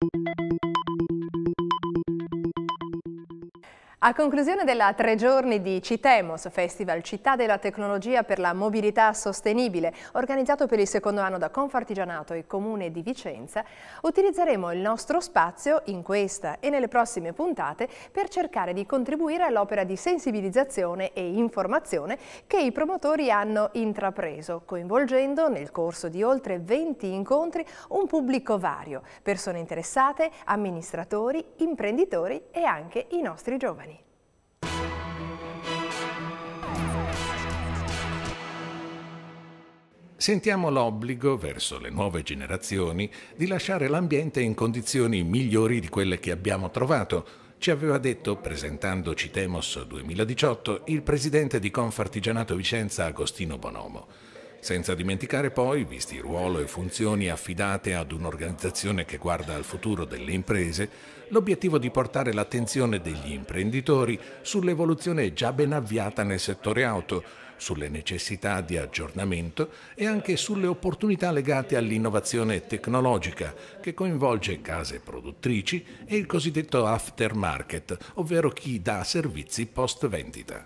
Thank you. A conclusione della tre giorni di Citemos, Festival Città della Tecnologia per la Mobilità Sostenibile, organizzato per il secondo anno da Confartigianato e Comune di Vicenza, utilizzeremo il nostro spazio in questa e nelle prossime puntate per cercare di contribuire all'opera di sensibilizzazione e informazione che i promotori hanno intrapreso, coinvolgendo nel corso di oltre 20 incontri un pubblico vario, persone interessate, amministratori, imprenditori e anche i nostri giovani. sentiamo l'obbligo verso le nuove generazioni di lasciare l'ambiente in condizioni migliori di quelle che abbiamo trovato, ci aveva detto, presentandoci Temos 2018, il presidente di Confartigianato Vicenza Agostino Bonomo. Senza dimenticare poi, visti il ruolo e funzioni affidate ad un'organizzazione che guarda al futuro delle imprese, l'obiettivo di portare l'attenzione degli imprenditori sull'evoluzione già ben avviata nel settore auto, sulle necessità di aggiornamento e anche sulle opportunità legate all'innovazione tecnologica che coinvolge case produttrici e il cosiddetto aftermarket, ovvero chi dà servizi post vendita.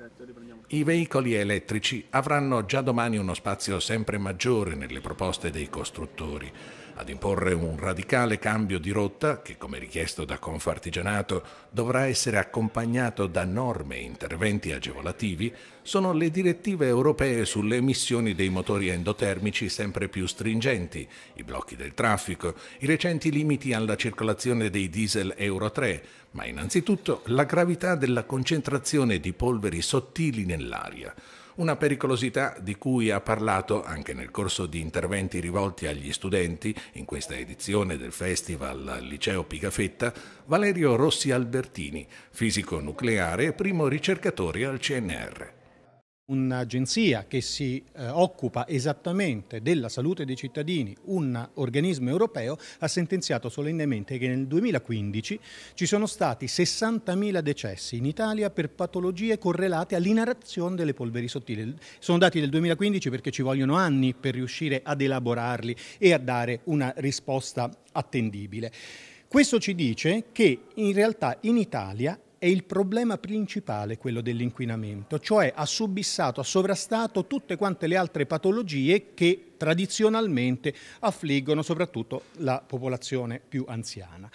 I veicoli elettrici avranno già domani uno spazio sempre maggiore nelle proposte dei costruttori ad imporre un radicale cambio di rotta che, come richiesto da Confartigianato, dovrà essere accompagnato da norme e interventi agevolativi, sono le direttive europee sulle emissioni dei motori endotermici sempre più stringenti, i blocchi del traffico, i recenti limiti alla circolazione dei diesel Euro 3, ma innanzitutto la gravità della concentrazione di polveri sottili nell'aria una pericolosità di cui ha parlato anche nel corso di interventi rivolti agli studenti in questa edizione del festival al liceo Pigafetta Valerio Rossi Albertini, fisico nucleare e primo ricercatore al CNR un'agenzia che si eh, occupa esattamente della salute dei cittadini, un organismo europeo, ha sentenziato solennemente che nel 2015 ci sono stati 60.000 decessi in Italia per patologie correlate all'inarazione delle polveri sottili. Sono dati del 2015 perché ci vogliono anni per riuscire ad elaborarli e a dare una risposta attendibile. Questo ci dice che in realtà in Italia è il problema principale quello dell'inquinamento, cioè ha subissato, ha sovrastato tutte quante le altre patologie che tradizionalmente affliggono soprattutto la popolazione più anziana.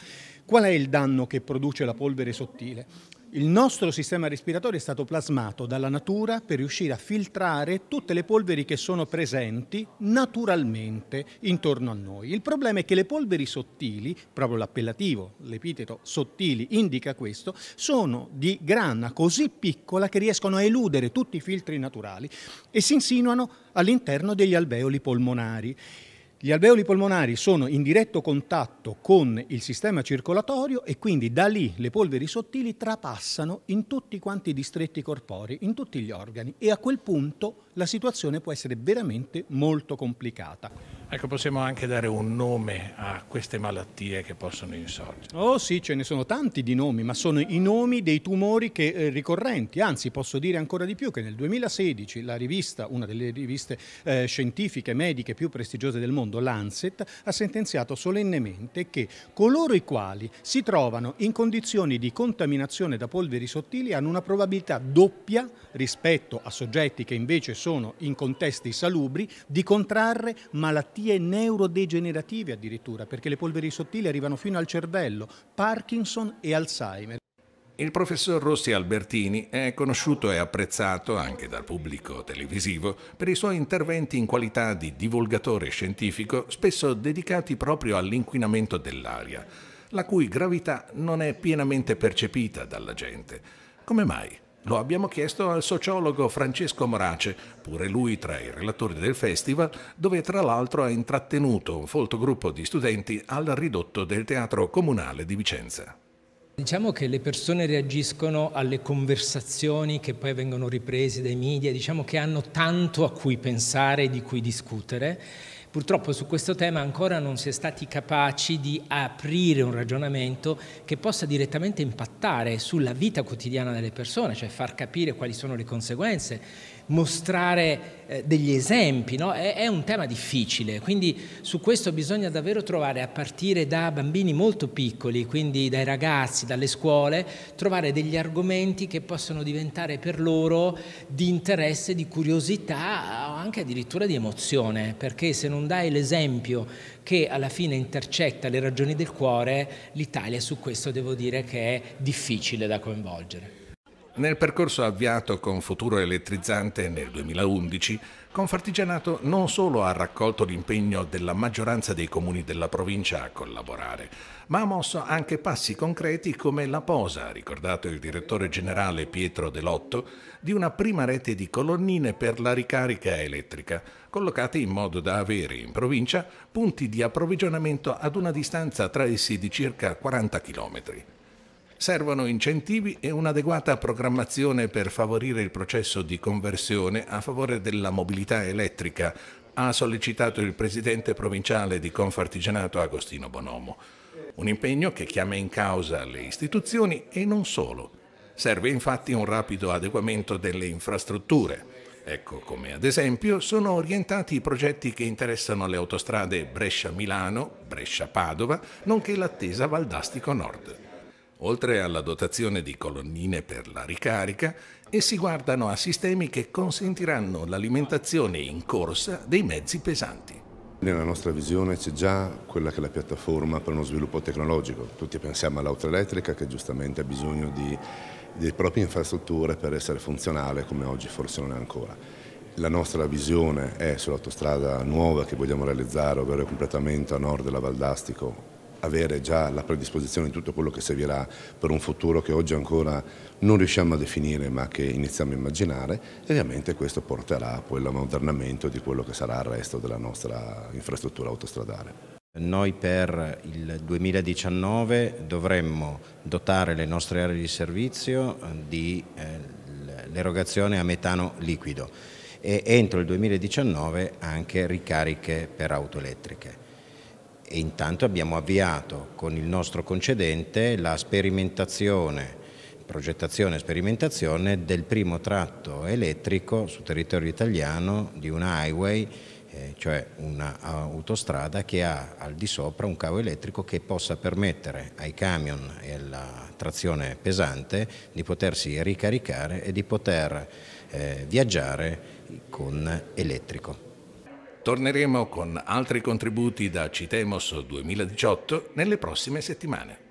Qual è il danno che produce la polvere sottile? Il nostro sistema respiratorio è stato plasmato dalla natura per riuscire a filtrare tutte le polveri che sono presenti naturalmente intorno a noi. Il problema è che le polveri sottili, proprio l'appellativo, l'epiteto sottili indica questo, sono di grana così piccola che riescono a eludere tutti i filtri naturali e si insinuano all'interno degli alveoli polmonari. Gli alveoli polmonari sono in diretto contatto con il sistema circolatorio e quindi da lì le polveri sottili trapassano in tutti quanti i distretti corporei, in tutti gli organi e a quel punto la situazione può essere veramente molto complicata. Ecco, possiamo anche dare un nome a queste malattie che possono insorgere. Oh sì, ce ne sono tanti di nomi, ma sono i nomi dei tumori che, eh, ricorrenti. Anzi, posso dire ancora di più che nel 2016 la rivista, una delle riviste eh, scientifiche mediche più prestigiose del mondo, Lancet, ha sentenziato solennemente che coloro i quali si trovano in condizioni di contaminazione da polveri sottili hanno una probabilità doppia rispetto a soggetti che invece sono in contesti salubri di contrarre malattie malattie neurodegenerative addirittura, perché le polveri sottili arrivano fino al cervello, Parkinson e Alzheimer. Il professor Rossi Albertini è conosciuto e apprezzato anche dal pubblico televisivo per i suoi interventi in qualità di divulgatore scientifico, spesso dedicati proprio all'inquinamento dell'aria, la cui gravità non è pienamente percepita dalla gente. Come mai? Lo abbiamo chiesto al sociologo Francesco Morace, pure lui tra i relatori del festival, dove tra l'altro ha intrattenuto un folto gruppo di studenti al ridotto del Teatro Comunale di Vicenza. Diciamo che le persone reagiscono alle conversazioni che poi vengono riprese dai media, diciamo che hanno tanto a cui pensare e di cui discutere, Purtroppo su questo tema ancora non si è stati capaci di aprire un ragionamento che possa direttamente impattare sulla vita quotidiana delle persone, cioè far capire quali sono le conseguenze, mostrare eh, degli esempi, no? è, è un tema difficile, quindi su questo bisogna davvero trovare a partire da bambini molto piccoli, quindi dai ragazzi, dalle scuole, trovare degli argomenti che possono diventare per loro di interesse, di curiosità anche addirittura di emozione, perché se non dai l'esempio che alla fine intercetta le ragioni del cuore, l'Italia su questo devo dire che è difficile da coinvolgere. Nel percorso avviato con Futuro Elettrizzante nel 2011, Confartigianato non solo ha raccolto l'impegno della maggioranza dei comuni della provincia a collaborare, ma ha mosso anche passi concreti come la posa, ricordato il direttore generale Pietro Delotto, di una prima rete di colonnine per la ricarica elettrica, collocate in modo da avere in provincia punti di approvvigionamento ad una distanza tra essi di circa 40 chilometri. Servono incentivi e un'adeguata programmazione per favorire il processo di conversione a favore della mobilità elettrica, ha sollecitato il presidente provinciale di Confartigianato Agostino Bonomo. Un impegno che chiama in causa le istituzioni e non solo. Serve infatti un rapido adeguamento delle infrastrutture. Ecco come ad esempio sono orientati i progetti che interessano le autostrade Brescia-Milano, Brescia-Padova, nonché l'attesa Valdastico Nord. Oltre alla dotazione di colonnine per la ricarica, essi guardano a sistemi che consentiranno l'alimentazione in corsa dei mezzi pesanti. Nella nostra visione c'è già quella che è la piattaforma per uno sviluppo tecnologico. Tutti pensiamo all'auto elettrica che giustamente ha bisogno di, di proprie infrastrutture per essere funzionale come oggi forse non è ancora. La nostra visione è sull'autostrada nuova che vogliamo realizzare, ovvero il completamento a nord della Valdastico avere già la predisposizione di tutto quello che servirà per un futuro che oggi ancora non riusciamo a definire ma che iniziamo a immaginare e ovviamente questo porterà poi all'ammodernamento di quello che sarà il resto della nostra infrastruttura autostradale. Noi per il 2019 dovremmo dotare le nostre aree di servizio eh, di eh, a metano liquido e entro il 2019 anche ricariche per auto elettriche e intanto abbiamo avviato con il nostro concedente la sperimentazione progettazione e sperimentazione del primo tratto elettrico sul territorio italiano di una highway, eh, cioè un'autostrada che ha al di sopra un cavo elettrico che possa permettere ai camion e alla trazione pesante di potersi ricaricare e di poter eh, viaggiare con elettrico. Torneremo con altri contributi da Citemos 2018 nelle prossime settimane.